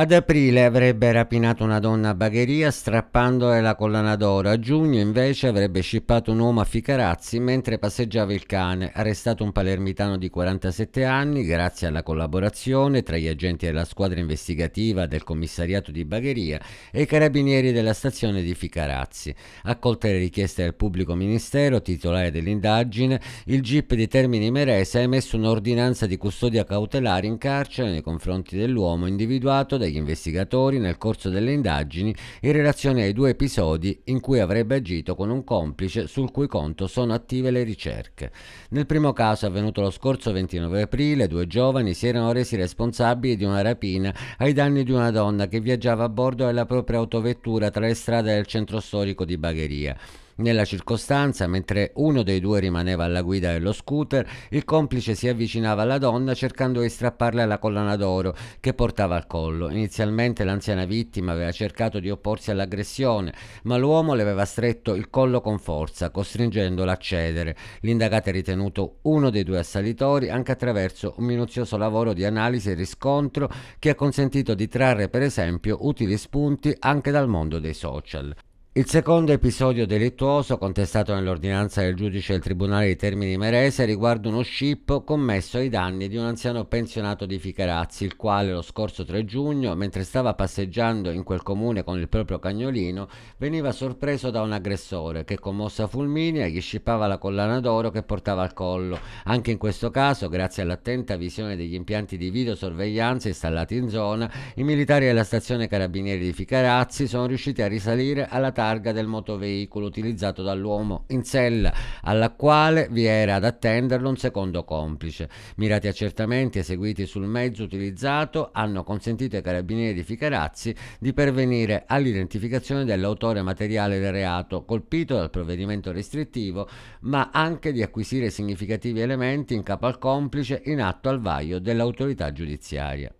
Ad aprile avrebbe rapinato una donna a bagheria strappandole la collana d'oro, a giugno invece avrebbe scippato un uomo a Ficarazzi mentre passeggiava il cane, arrestato un palermitano di 47 anni grazie alla collaborazione tra gli agenti della squadra investigativa del commissariato di Bagheria e i carabinieri della stazione di Ficarazzi. Accolte le richieste del pubblico ministero, titolare dell'indagine, il GIP di Termini Merese ha emesso un'ordinanza di custodia cautelare in carcere nei confronti dell'uomo individuato dai dagli investigatori nel corso delle indagini in relazione ai due episodi in cui avrebbe agito con un complice sul cui conto sono attive le ricerche. Nel primo caso avvenuto lo scorso 29 aprile, due giovani si erano resi responsabili di una rapina ai danni di una donna che viaggiava a bordo della propria autovettura tra le strade del centro storico di Bagheria. Nella circostanza, mentre uno dei due rimaneva alla guida dello scooter, il complice si avvicinava alla donna cercando di strapparle la collana d'oro che portava al collo. Inizialmente l'anziana vittima aveva cercato di opporsi all'aggressione, ma l'uomo le aveva stretto il collo con forza, costringendola a cedere. L'indagato è ritenuto uno dei due assalitori anche attraverso un minuzioso lavoro di analisi e riscontro che ha consentito di trarre per esempio utili spunti anche dal mondo dei social. Il secondo episodio delittuoso contestato nell'ordinanza del giudice del Tribunale di Termini Merese riguarda uno scippo commesso ai danni di un anziano pensionato di Ficarazzi, il quale lo scorso 3 giugno, mentre stava passeggiando in quel comune con il proprio cagnolino, veniva sorpreso da un aggressore che con mossa fulminea gli scippava la collana d'oro che portava al collo. Anche in questo caso, grazie all'attenta visione degli impianti di videosorveglianza installati in zona, i militari della stazione carabinieri di Ficarazzi sono riusciti a risalire alla targa del motoveicolo utilizzato dall'uomo in sella, alla quale vi era ad attenderlo un secondo complice. Mirati accertamenti eseguiti sul mezzo utilizzato hanno consentito ai carabinieri di Ficarazzi di pervenire all'identificazione dell'autore materiale del reato colpito dal provvedimento restrittivo, ma anche di acquisire significativi elementi in capo al complice in atto al vaglio dell'autorità giudiziaria.